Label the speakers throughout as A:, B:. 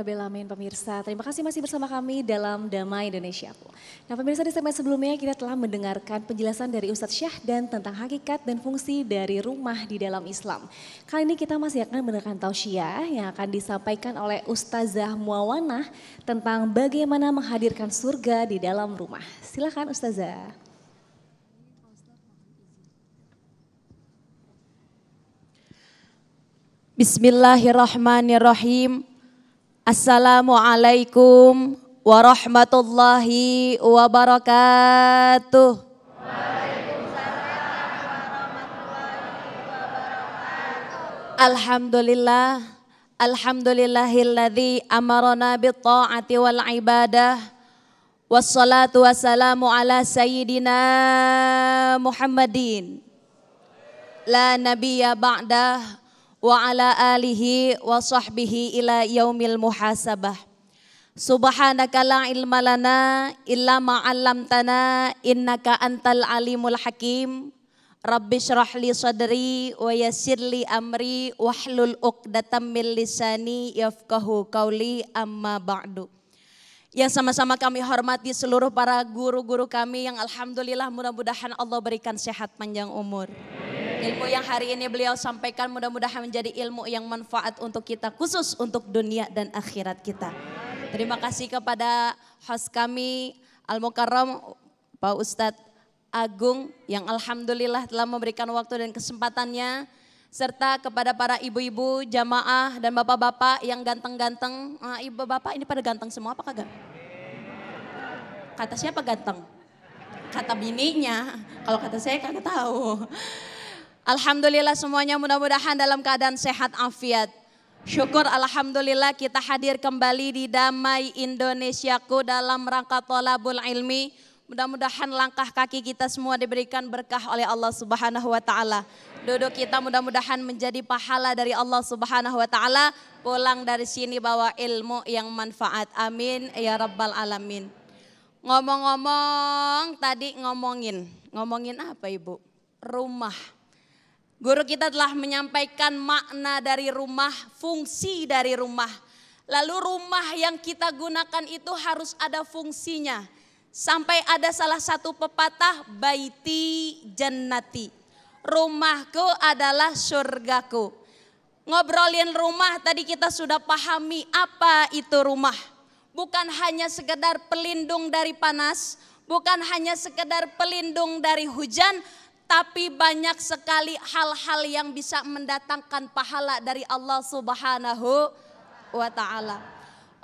A: Rabbil Amin pemirsa. Terima kasih masih bersama kami dalam Damai Indonesia. Nah pemirsa di segmen sebelumnya kita telah mendengarkan penjelasan dari Ustadz Syahdan tentang hakikat dan fungsi dari rumah di dalam Islam. Kali ini kita masih akan mendengarkan tausiah yang akan disampaikan oleh Ustazah Muawanah tentang bagaimana menghadirkan surga di dalam rumah. Silahkan Ustazah. Bismillahirrahmanirrahim. Assalamualaikum warahmatullahi wabarakatuh. Alhamdulillah, alhamdulillahilladzi amarana bitta'ati wal ibadah. Wassalatu wassalamu ala sayyidina Muhammadin. La nabiyya ba'dah wa ala alihi wa sahbihi ila yaumil muhasabah. Subhanaka la ilma lana illa ma 'allamtana innaka antal alimul hakim. Rabbi syrah li sadri wa yassir li amri wahlul 'uqdatam min lisani yafqahu qawli amma ba'du. Yang sama-sama kami hormati seluruh para guru-guru kami yang alhamdulillah mudah-mudahan Allah berikan sehat panjang umur. Amin. Ilmu yang hari ini beliau sampaikan mudah-mudahan menjadi ilmu yang manfaat untuk kita khusus untuk dunia dan akhirat kita. Terima kasih kepada host kami Al-Mukarram Pak Ustadz Agung yang Alhamdulillah telah memberikan waktu dan kesempatannya serta kepada para ibu-ibu jamaah dan bapak-bapak yang ganteng-ganteng. Ah, ibu bapak ini pada ganteng semua apa kagak? Kata siapa ganteng? Kata bininya. Kalau kata saya kagak tahu. Alhamdulillah semuanya mudah-mudahan dalam keadaan sehat afiat. Syukur Alhamdulillah kita hadir kembali di Damai Indonesiaku dalam rangka tolabul ilmi. Mudah-mudahan langkah kaki kita semua diberikan berkah oleh Allah Subhanahu wa taala. Duduk kita mudah-mudahan menjadi pahala dari Allah Subhanahu wa taala, pulang dari sini bawa ilmu yang manfaat. Amin ya rabbal alamin. Ngomong-ngomong tadi ngomongin, ngomongin apa Ibu? Rumah. Guru kita telah menyampaikan makna dari rumah, fungsi dari rumah. Lalu rumah yang kita gunakan itu harus ada fungsinya. Sampai ada salah satu pepatah, baiti jannati. Rumahku adalah surgaku. Ngobrolin rumah tadi kita sudah pahami apa itu rumah. Bukan hanya sekedar pelindung dari panas, bukan hanya sekedar pelindung dari hujan, tapi banyak sekali hal-hal yang bisa mendatangkan pahala dari Allah Subhanahu wa taala.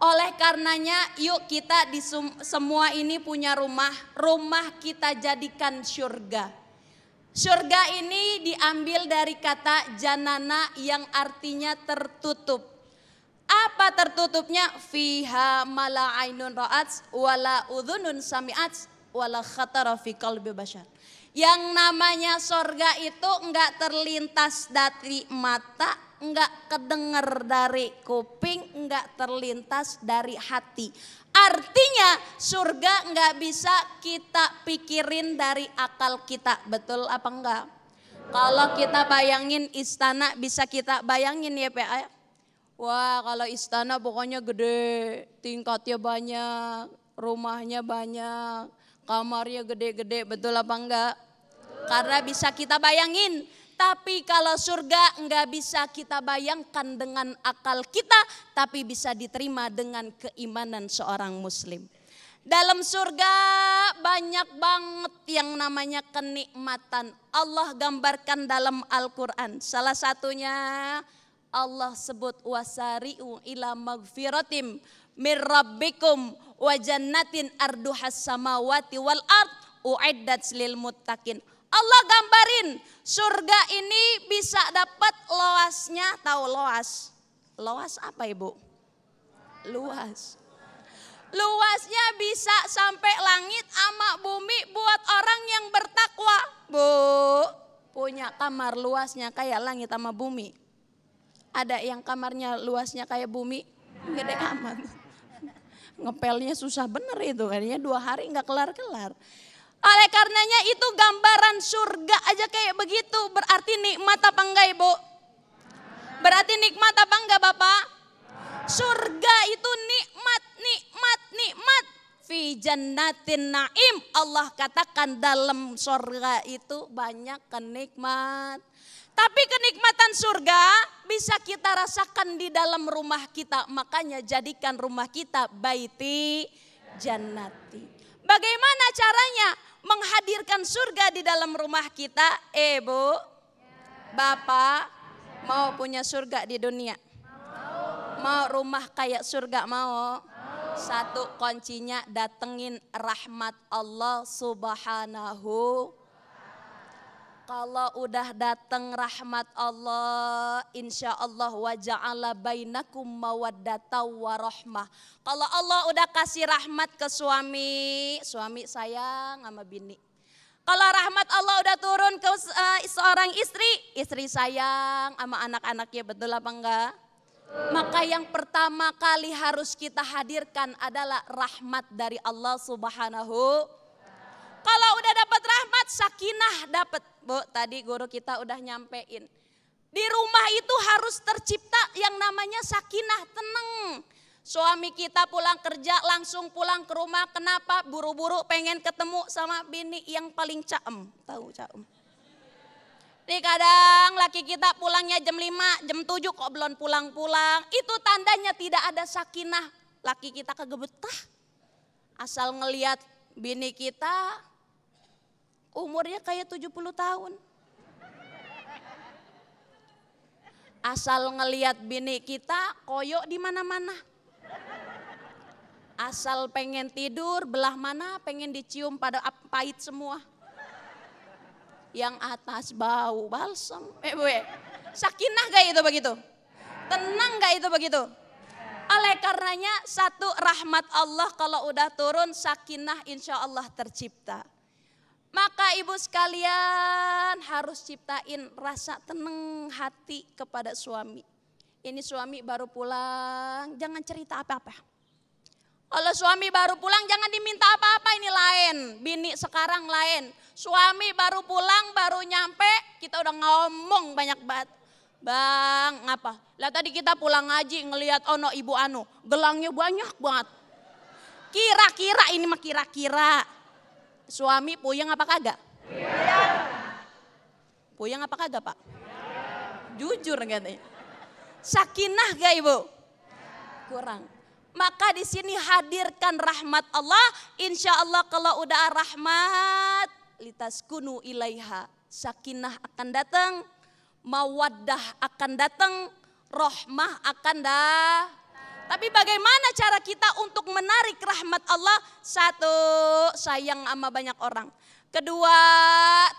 A: Oleh karenanya, yuk kita di semua ini punya rumah, rumah kita jadikan surga. Surga ini diambil dari kata janana yang artinya tertutup. Apa tertutupnya? Fiha mala ainun ra'ats wala udhunun sami'ats wala khatara fi qalbi basyar. Yang namanya sorga itu enggak terlintas dari mata, enggak kedenger dari kuping, enggak terlintas dari hati. Artinya surga enggak bisa kita pikirin dari akal kita, betul apa enggak? Kalau kita bayangin istana bisa kita bayangin ya PA. Ya? Wah kalau istana pokoknya gede, tingkatnya banyak, rumahnya banyak, kamarnya gede-gede, betul apa enggak? Karena bisa kita bayangin, tapi kalau surga nggak bisa kita bayangkan dengan akal kita, tapi bisa diterima dengan keimanan seorang muslim. Dalam surga banyak banget yang namanya kenikmatan. Allah gambarkan dalam Al-Quran. Salah satunya Allah sebut wasari'u ila magfiratim mirrabbikum wa jannatin arduhas samawati wal ard u'iddat lil muttaqin Allah gambarin surga ini bisa dapat loasnya, tahu loas? Loas apa ibu? Luas. Luasnya bisa sampai langit ama bumi buat orang yang bertakwa. Bu, punya kamar luasnya kayak langit sama bumi. Ada yang kamarnya luasnya kayak bumi, gede amat. Ngepelnya susah bener itu, kan? ya, dua hari nggak kelar-kelar. Oleh karenanya itu gambaran surga aja kayak begitu. Berarti nikmat apa enggak Ibu? Berarti nikmat apa enggak Bapak? Surga itu nikmat, nikmat, nikmat. Fi jannatin naim. Allah katakan dalam surga itu banyak kenikmat. Tapi kenikmatan surga bisa kita rasakan di dalam rumah kita. Makanya jadikan rumah kita baiti jannati. Bagaimana caranya menghadirkan surga di dalam rumah kita? Eh bu, bapak mau punya surga di dunia? Mau rumah kayak surga mau? Satu kuncinya datengin rahmat Allah subhanahu kalau udah datang rahmat Allah, insya Allah Allah bainakum mawaddata warahmah. Kalau Allah udah kasih rahmat ke suami, suami sayang sama bini. Kalau rahmat Allah udah turun ke eh, seorang istri, istri sayang sama anak-anaknya betul apa enggak? Maka yang pertama kali harus kita hadirkan adalah rahmat dari Allah Subhanahu kalau udah dapat rahmat, sakinah dapat. Bu, tadi guru kita udah nyampein. Di rumah itu harus tercipta yang namanya sakinah, tenang. Suami kita pulang kerja langsung pulang ke rumah. Kenapa? Buru-buru pengen ketemu sama bini yang paling caem. Tahu caem. Nih kadang laki kita pulangnya jam 5, jam 7 kok belum pulang-pulang. Itu tandanya tidak ada sakinah. Laki kita kegebetah. Asal ngeliat bini kita umurnya kayak 70 tahun. Asal ngeliat bini kita koyok di mana-mana. Asal pengen tidur belah mana pengen dicium pada pahit semua. Yang atas bau balsam, Eh, eh. sakinah gak itu begitu? Tenang gak itu begitu? Oleh karenanya satu rahmat Allah kalau udah turun sakinah insya Allah tercipta. Maka ibu sekalian harus ciptain rasa tenang hati kepada suami. Ini suami baru pulang, jangan cerita apa-apa. Kalau suami baru pulang jangan diminta apa-apa ini lain, bini sekarang lain. Suami baru pulang baru nyampe kita udah ngomong banyak banget. Bang, apa? Lah tadi kita pulang ngaji ngelihat ono oh ibu anu, gelangnya banyak banget. Kira-kira ini mah kira-kira suami puyeng apa kagak? Puyeng. Puyeng apa kagak pak? Puyeng. Jujur katanya. Sakinah gak ibu? Kurang. Maka di sini hadirkan rahmat Allah. Insya Allah kalau udah rahmat, litas kunu ilaiha. Sakinah akan datang, mawaddah akan datang, rohmah akan datang. Tapi bagaimana cara kita untuk menarik rahmat Allah? Satu, sayang sama banyak orang. Kedua,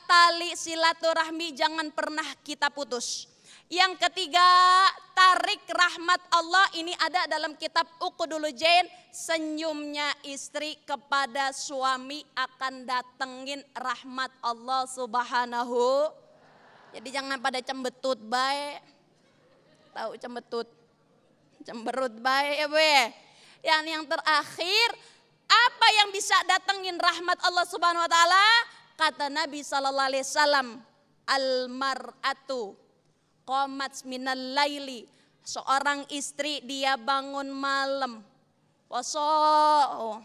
A: tali silaturahmi jangan pernah kita putus. Yang ketiga, tarik rahmat Allah ini ada dalam kitab Uqudul Jain, senyumnya istri kepada suami akan datengin rahmat Allah Subhanahu. Jadi jangan pada cembetut baik. Tahu cembetut cemberut baik ya Bu ya. yang terakhir, apa yang bisa datengin rahmat Allah Subhanahu wa taala? Kata Nabi sallallahu alaihi wasallam, "Al-mar'atu qamat minal laili." Seorang istri dia bangun malam. Poso.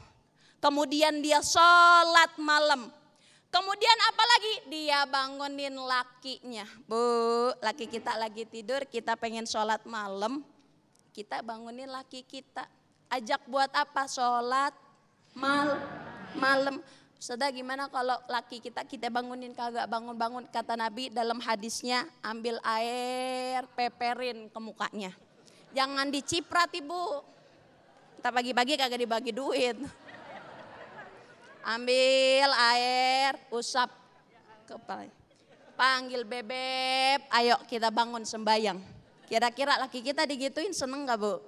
A: Kemudian dia sholat malam. Kemudian apalagi dia bangunin lakinya. Bu, laki kita lagi tidur, kita pengen sholat malam. Kita bangunin laki kita. Ajak buat apa? Sholat mal malam. Sudah gimana kalau laki kita kita bangunin kagak bangun-bangun kata Nabi dalam hadisnya ambil air peperin ke mukanya. Jangan diciprat ibu. Kita pagi-pagi kagak dibagi duit. Ambil air usap kepala. Panggil bebek, ayo kita bangun sembayang. Kira-kira laki kita digituin seneng gak Bu?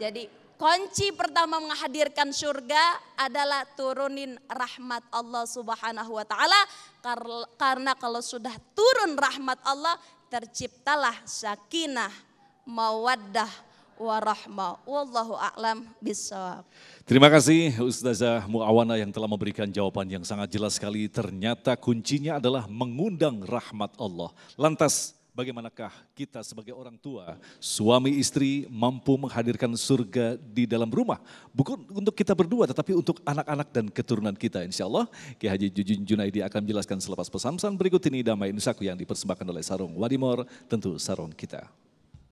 A: Jadi kunci pertama menghadirkan surga adalah turunin rahmat Allah subhanahu wa ta'ala. Karena kalau sudah turun rahmat Allah terciptalah sakinah, mawaddah, warahmah. Wallahu a'lam bisawab. Terima kasih Ustazah Muawana yang telah memberikan jawaban yang sangat jelas sekali. Ternyata kuncinya adalah mengundang rahmat Allah. Lantas bagaimanakah kita sebagai orang tua, suami istri mampu menghadirkan surga di dalam rumah. Bukan untuk kita berdua, tetapi untuk anak-anak dan keturunan kita. Insya Allah, Kiai Haji Jujun Junaidi akan menjelaskan selepas pesan-pesan berikut ini damai Nusaku yang dipersembahkan oleh Sarung Wadimor, tentu sarung kita.